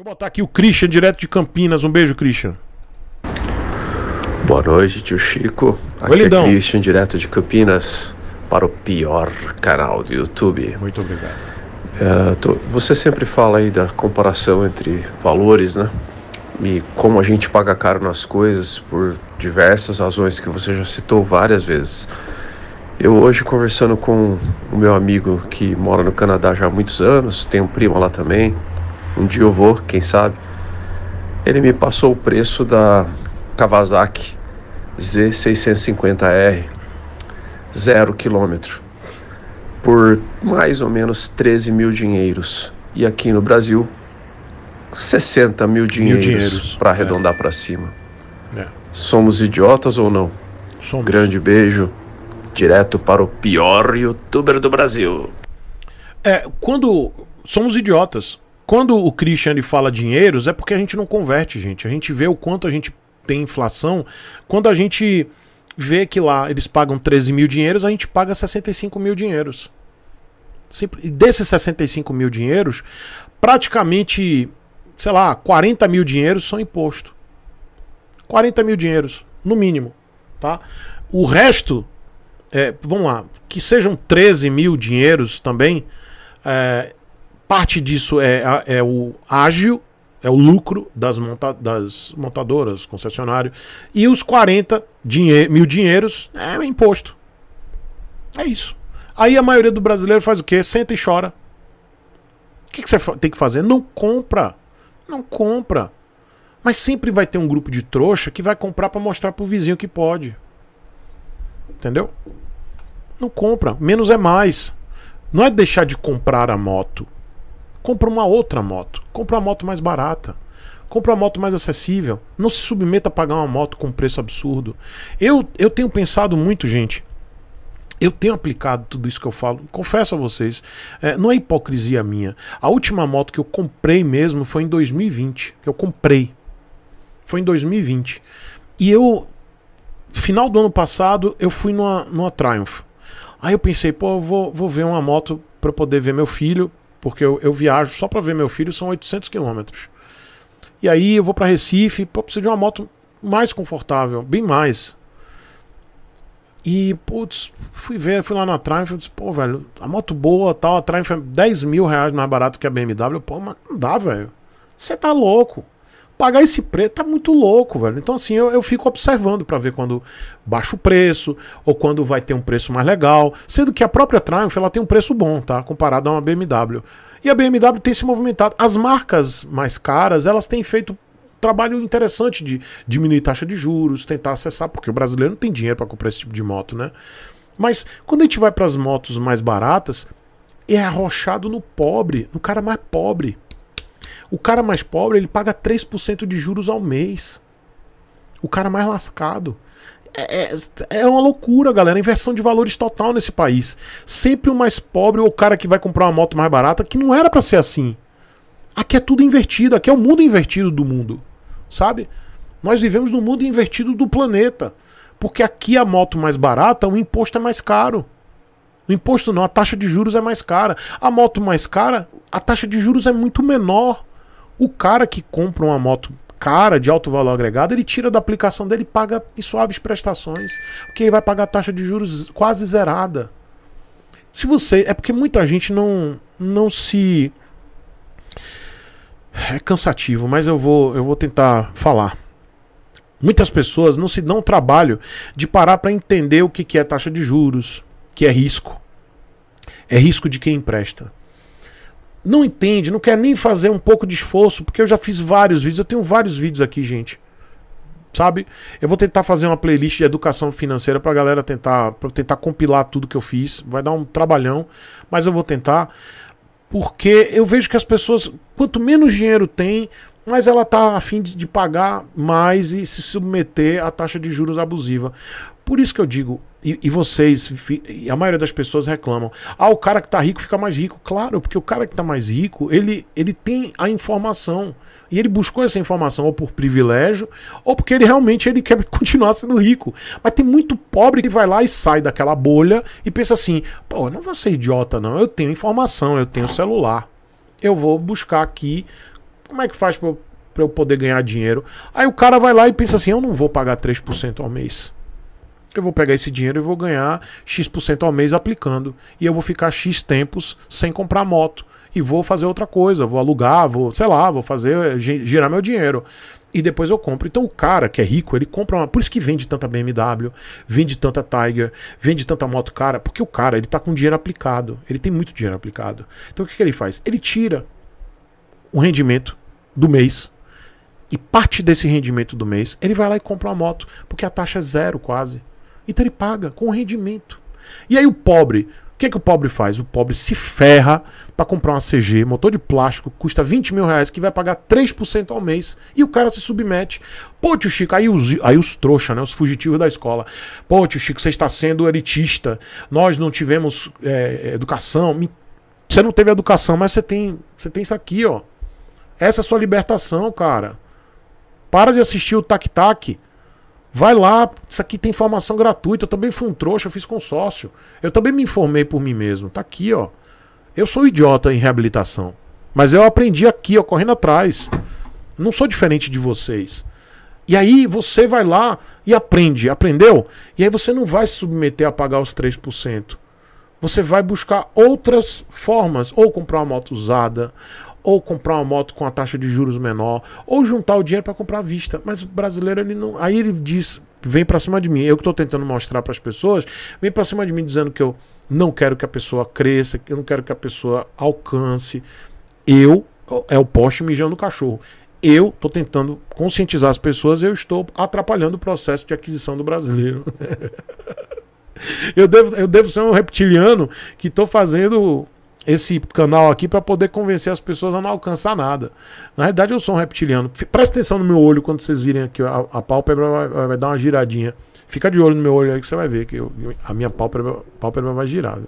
Deixa eu botar aqui o Christian, direto de Campinas. Um beijo, Christian. Boa noite, tio Chico. Aqui Olidão. é Christian, direto de Campinas, para o pior canal do YouTube. Muito obrigado. É, tô, você sempre fala aí da comparação entre valores, né? E como a gente paga caro nas coisas por diversas razões que você já citou várias vezes. Eu hoje conversando com o meu amigo que mora no Canadá já há muitos anos, tem um primo lá também, um dia eu vou, quem sabe. Ele me passou o preço da Kawasaki Z650R, zero quilômetro, por mais ou menos 13 mil dinheiros. E aqui no Brasil, 60 mil dinheiros, dinheiros. para é. arredondar é. para cima. É. Somos idiotas ou não? Somos. Grande beijo, direto para o pior youtuber do Brasil. É, quando somos idiotas, quando o Christian fala dinheiros, é porque a gente não converte, gente. A gente vê o quanto a gente tem inflação. Quando a gente vê que lá eles pagam 13 mil dinheiros, a gente paga 65 mil dinheiros. E desses 65 mil dinheiros, praticamente, sei lá, 40 mil dinheiros são imposto. 40 mil dinheiros, no mínimo. Tá? O resto, é, vamos lá, que sejam 13 mil dinheiros também, é, Parte disso é, é o ágil, é o lucro das, monta das montadoras, concessionário. E os 40 dinhe mil dinheiros é imposto. É isso. Aí a maioria do brasileiro faz o quê? Senta e chora. O que, que você tem que fazer? Não compra. Não compra. Mas sempre vai ter um grupo de trouxa que vai comprar para mostrar pro vizinho que pode. Entendeu? Não compra. Menos é mais. Não é deixar de comprar a moto. Compra uma outra moto. Compra uma moto mais barata. Compra uma moto mais acessível. Não se submeta a pagar uma moto com preço absurdo. Eu, eu tenho pensado muito, gente. Eu tenho aplicado tudo isso que eu falo. Confesso a vocês, é, não é hipocrisia minha. A última moto que eu comprei mesmo foi em 2020. Que eu comprei. Foi em 2020. E eu. Final do ano passado, eu fui numa, numa Triumph. Aí eu pensei, pô, eu vou, vou ver uma moto para poder ver meu filho, porque eu, eu viajo só para ver meu filho, são 800 quilômetros. E aí eu vou para Recife, pô, preciso de uma moto mais confortável, bem mais. E, putz, fui ver, fui lá na Triumph, disse, pô, velho, a moto boa tal, a Triumph é 10 mil reais mais barato que a BMW. Pô, mas não dá, velho. Você tá louco pagar esse preço tá muito louco, velho. Então, assim, eu, eu fico observando para ver quando baixa o preço ou quando vai ter um preço mais legal. Sendo que a própria Triumph ela tem um preço bom, tá? Comparado a uma BMW. E a BMW tem se movimentado. As marcas mais caras, elas têm feito trabalho interessante de diminuir taxa de juros, tentar acessar, porque o brasileiro não tem dinheiro para comprar esse tipo de moto, né? Mas quando a gente vai para as motos mais baratas, é arrochado no pobre, no cara mais pobre. O cara mais pobre, ele paga 3% de juros ao mês. O cara mais lascado. É, é, é, uma loucura, galera. Inversão de valores total nesse país. Sempre o mais pobre ou o cara que vai comprar uma moto mais barata, que não era para ser assim. Aqui é tudo invertido, aqui é o mundo invertido do mundo. Sabe? Nós vivemos no mundo invertido do planeta. Porque aqui a moto mais barata, o imposto é mais caro. O imposto não, a taxa de juros é mais cara. A moto mais cara, a taxa de juros é muito menor. O cara que compra uma moto cara, de alto valor agregado, ele tira da aplicação dele e paga em suaves prestações, porque ele vai pagar taxa de juros quase zerada. Se você, é porque muita gente não não se é cansativo, mas eu vou eu vou tentar falar. Muitas pessoas não se dão o trabalho de parar para entender o que que é taxa de juros, que é risco. É risco de quem empresta não entende, não quer nem fazer um pouco de esforço, porque eu já fiz vários vídeos, eu tenho vários vídeos aqui, gente. Sabe? Eu vou tentar fazer uma playlist de educação financeira pra galera tentar, pra tentar compilar tudo que eu fiz. Vai dar um trabalhão, mas eu vou tentar. Porque eu vejo que as pessoas, quanto menos dinheiro tem, mas ela tá afim de, de pagar mais e se submeter à taxa de juros abusiva. Por isso que eu digo, e, e vocês, e a maioria das pessoas reclamam. Ah, o cara que tá rico fica mais rico. Claro, porque o cara que tá mais rico, ele, ele tem a informação. E ele buscou essa informação ou por privilégio, ou porque ele realmente ele quer continuar sendo rico. Mas tem muito pobre que vai lá e sai daquela bolha e pensa assim: pô, não vou ser idiota, não. Eu tenho informação, eu tenho celular. Eu vou buscar aqui. Como é que faz pra eu, pra eu poder ganhar dinheiro? Aí o cara vai lá e pensa assim: eu não vou pagar 3% ao mês. Eu vou pegar esse dinheiro e vou ganhar X% ao mês aplicando. E eu vou ficar X tempos sem comprar moto. E vou fazer outra coisa, vou alugar, vou, sei lá, vou fazer, eh, girar meu dinheiro e depois eu compro. Então o cara que é rico, ele compra uma. Por isso que vende tanta BMW, vende tanta Tiger, vende tanta moto cara, porque o cara ele tá com dinheiro aplicado. Ele tem muito dinheiro aplicado. Então o que, que ele faz? Ele tira o rendimento do mês. E parte desse rendimento do mês, ele vai lá e compra uma moto, porque a taxa é zero quase. Então ele paga com rendimento. E aí o pobre, o que, é que o pobre faz? O pobre se ferra para comprar uma CG, motor de plástico, custa 20 mil reais, que vai pagar 3% ao mês, e o cara se submete. Pô, tio Chico, aí os, aí os trouxa, né? Os fugitivos da escola. Pô, tio Chico, você está sendo elitista, nós não tivemos é, educação. Você não teve educação, mas você tem, você tem isso aqui, ó. Essa é a sua libertação, cara. Para de assistir o tac-tac. Vai lá, isso aqui tem informação gratuita. Eu também fui um trouxa, eu fiz consórcio. Eu também me informei por mim mesmo. Tá aqui, ó. Eu sou um idiota em reabilitação. Mas eu aprendi aqui, ó, correndo atrás. Não sou diferente de vocês. E aí você vai lá e aprende. Aprendeu? E aí você não vai se submeter a pagar os 3% você vai buscar outras formas, ou comprar uma moto usada, ou comprar uma moto com a taxa de juros menor, ou juntar o dinheiro para comprar à vista. Mas o brasileiro, ele não. Aí ele diz, vem para cima de mim. Eu que estou tentando mostrar para as pessoas, vem para cima de mim dizendo que eu não quero que a pessoa cresça, que eu não quero que a pessoa alcance. Eu, é o poste mijando o cachorro. Eu estou tentando conscientizar as pessoas, eu estou atrapalhando o processo de aquisição do brasileiro. eu, devo, eu devo ser um reptiliano que estou fazendo esse canal aqui para poder convencer as pessoas a não alcançar nada. Na realidade, eu sou um reptiliano. Presta atenção no meu olho quando vocês virem aqui. A, a pálpebra vai, vai, dar uma giradinha. Fica de olho no meu olho aí que você vai ver que eu, a minha pálpebra, pálpebra vai girar.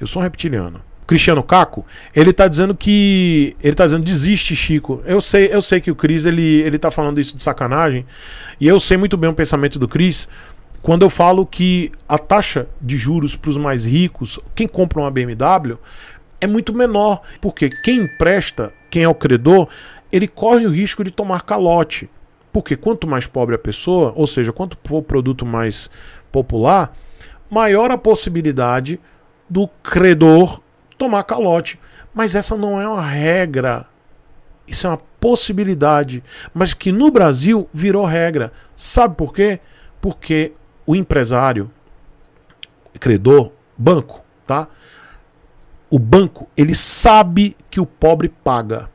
Eu sou um reptiliano. Cristiano Caco, ele tá dizendo que. Ele tá dizendo, desiste, Chico. Eu sei, eu sei que o Cris, ele, ele tá falando isso de sacanagem. E eu sei muito bem o pensamento do Cris. Quando eu falo que a taxa de juros para os mais ricos, quem compra uma BMW, é muito menor, porque quem empresta, quem é o credor, ele corre o risco de tomar calote. Porque quanto mais pobre a pessoa, ou seja, quanto for o produto mais popular, maior a possibilidade do credor tomar calote. Mas essa não é uma regra. Isso é uma possibilidade, mas que no Brasil virou regra. Sabe por quê? Porque o empresário, credor, banco, tá? O banco, ele sabe que o pobre paga.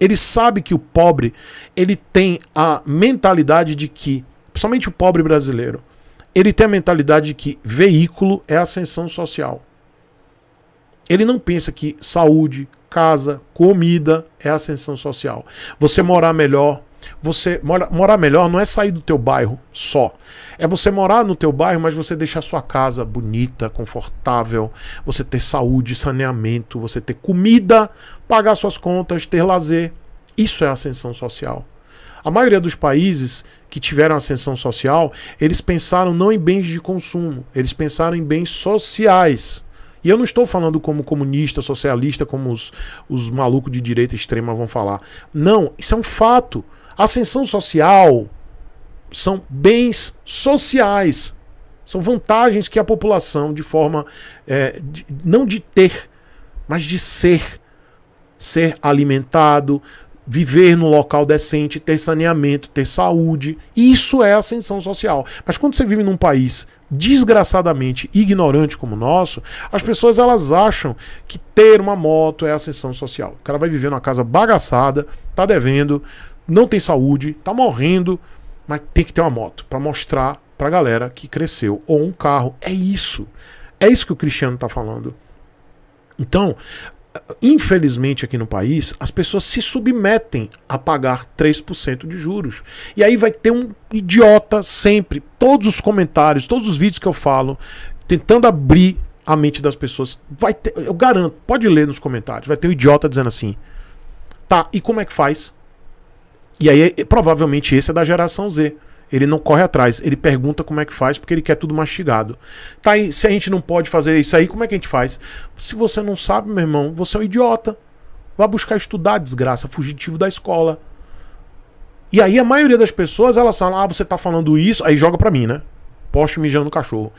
Ele sabe que o pobre, ele tem a mentalidade de que, principalmente o pobre brasileiro, ele tem a mentalidade de que veículo é ascensão social. Ele não pensa que saúde, casa, comida é ascensão social. Você morar melhor, você mora, morar melhor não é sair do teu bairro só. É você morar no teu bairro, mas você deixar sua casa bonita, confortável, você ter saúde, saneamento, você ter comida, pagar suas contas, ter lazer. Isso é ascensão social. A maioria dos países que tiveram ascensão social, eles pensaram não em bens de consumo, eles pensaram em bens sociais. E eu não estou falando como comunista, socialista, como os, os malucos de direita extrema vão falar. Não, isso é um fato. Ascensão social são bens sociais, são vantagens que a população, de forma é, de, não de ter, mas de ser, ser alimentado, viver num local decente, ter saneamento, ter saúde. Isso é ascensão social. Mas quando você vive num país desgraçadamente ignorante como o nosso, as pessoas elas acham que ter uma moto é ascensão social. O cara vai viver numa casa bagaçada, tá devendo, não tem saúde, tá morrendo, mas tem que ter uma moto para mostrar pra galera que cresceu ou um carro. É isso. É isso que o Cristiano tá falando. Então, infelizmente aqui no país, as pessoas se submetem a pagar 3% de juros. E aí vai ter um idiota sempre, todos os comentários, todos os vídeos que eu falo, tentando abrir a mente das pessoas. Vai ter, eu garanto, pode ler nos comentários, vai ter um idiota dizendo assim: "Tá, e como é que faz?" E aí, é, provavelmente, esse é da geração Z. Ele não corre atrás, ele pergunta como é que faz, porque ele quer tudo mastigado. Tá aí, se a gente não pode fazer isso aí, como é que a gente faz? Se você não sabe, meu irmão, você é um idiota. Vá buscar estudar, desgraça, fugitivo da escola. E aí a maioria das pessoas, elas falam, ah, você tá falando isso, aí joga pra mim, né? Poste mijando no cachorro.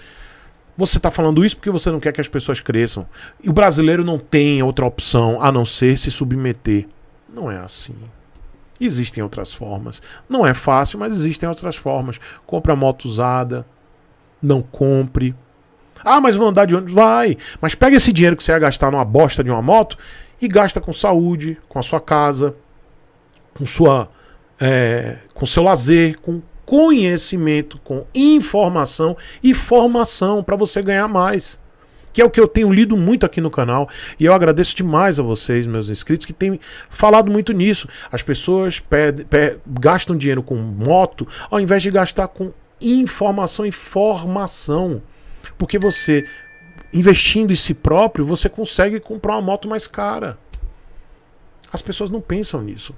Você tá falando isso porque você não quer que as pessoas cresçam. E o brasileiro não tem outra opção a não ser se submeter. Não é assim. Existem outras formas. Não é fácil, mas existem outras formas. Compra moto usada, não compre. Ah, mas vou andar de ônibus? Vai. Mas pega esse dinheiro que você ia gastar numa bosta de uma moto e gasta com saúde, com a sua casa, com sua, é, com seu lazer, com conhecimento, com informação e formação para você ganhar mais que é o que eu tenho lido muito aqui no canal. E eu agradeço demais a vocês, meus inscritos, que têm falado muito nisso. As pessoas pedem, pedem, gastam dinheiro com moto ao invés de gastar com informação e formação. Porque você, investindo em si próprio, você consegue comprar uma moto mais cara. As pessoas não pensam nisso.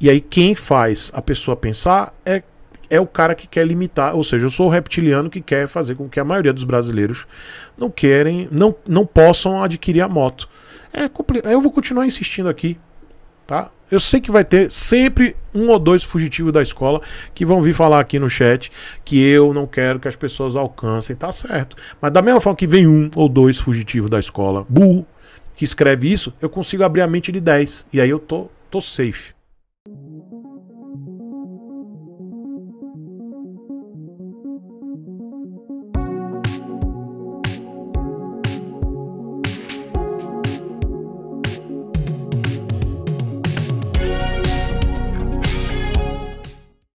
E aí quem faz a pessoa pensar é é o cara que quer limitar, ou seja, eu sou o reptiliano que quer fazer com que a maioria dos brasileiros não querem, não, não possam adquirir a moto. É complicado. Eu vou continuar insistindo aqui, tá? Eu sei que vai ter sempre um ou dois fugitivos da escola que vão vir falar aqui no chat que eu não quero que as pessoas alcancem, tá certo. Mas da mesma forma que vem um ou dois fugitivos da escola burro que escreve isso, eu consigo abrir a mente de 10. E aí eu tô, tô safe.